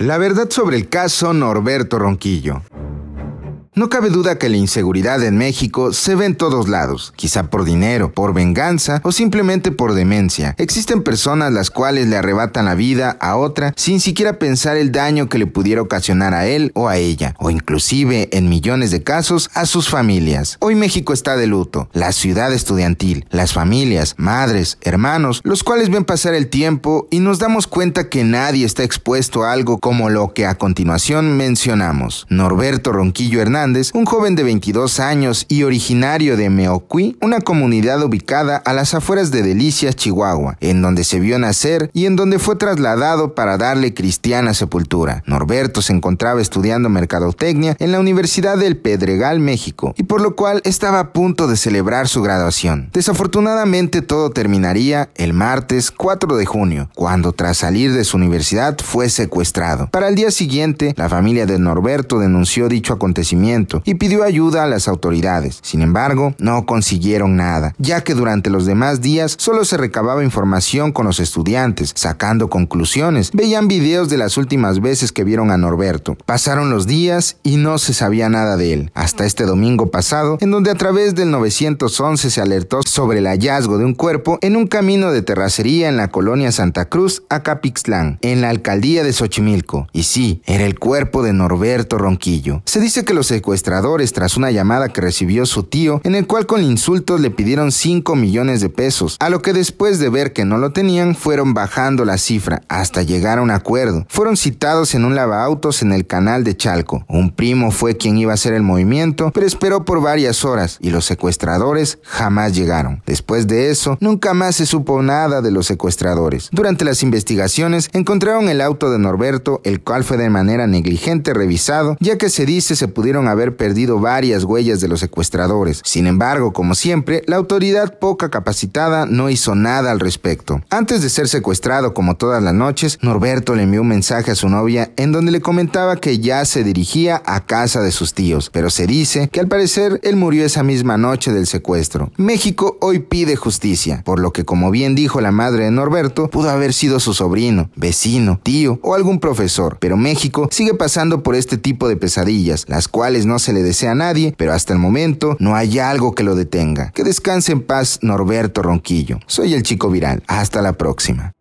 La verdad sobre el caso Norberto Ronquillo. No cabe duda que la inseguridad en México se ve en todos lados, quizá por dinero, por venganza o simplemente por demencia. Existen personas las cuales le arrebatan la vida a otra sin siquiera pensar el daño que le pudiera ocasionar a él o a ella, o inclusive en millones de casos a sus familias. Hoy México está de luto, la ciudad estudiantil, las familias, madres, hermanos, los cuales ven pasar el tiempo y nos damos cuenta que nadie está expuesto a algo como lo que a continuación mencionamos. Norberto Ronquillo Hernández un joven de 22 años y originario de Meocuí, una comunidad ubicada a las afueras de Delicias, Chihuahua, en donde se vio nacer y en donde fue trasladado para darle cristiana sepultura. Norberto se encontraba estudiando mercadotecnia en la Universidad del Pedregal, México, y por lo cual estaba a punto de celebrar su graduación. Desafortunadamente todo terminaría el martes 4 de junio, cuando tras salir de su universidad fue secuestrado. Para el día siguiente, la familia de Norberto denunció dicho acontecimiento y pidió ayuda a las autoridades. Sin embargo, no consiguieron nada, ya que durante los demás días solo se recababa información con los estudiantes, sacando conclusiones. Veían videos de las últimas veces que vieron a Norberto. Pasaron los días y no se sabía nada de él, hasta este domingo pasado, en donde a través del 911 se alertó sobre el hallazgo de un cuerpo en un camino de terracería en la colonia Santa Cruz, A Capixlán, en la alcaldía de Xochimilco. Y sí, era el cuerpo de Norberto Ronquillo. Se dice que los secuestradores tras una llamada que recibió su tío, en el cual con insultos le pidieron 5 millones de pesos, a lo que después de ver que no lo tenían, fueron bajando la cifra hasta llegar a un acuerdo. Fueron citados en un autos en el canal de Chalco. Un primo fue quien iba a hacer el movimiento, pero esperó por varias horas y los secuestradores jamás llegaron. Después de eso, nunca más se supo nada de los secuestradores. Durante las investigaciones, encontraron el auto de Norberto, el cual fue de manera negligente revisado, ya que se dice se pudieron haber perdido varias huellas de los secuestradores. Sin embargo, como siempre, la autoridad poca capacitada no hizo nada al respecto. Antes de ser secuestrado como todas las noches, Norberto le envió un mensaje a su novia en donde le comentaba que ya se dirigía a casa de sus tíos, pero se dice que al parecer él murió esa misma noche del secuestro. México hoy pide justicia, por lo que como bien dijo la madre de Norberto, pudo haber sido su sobrino, vecino, tío o algún profesor, pero México sigue pasando por este tipo de pesadillas, las cuales no se le desea a nadie, pero hasta el momento no hay algo que lo detenga. Que descanse en paz Norberto Ronquillo. Soy el chico viral. Hasta la próxima.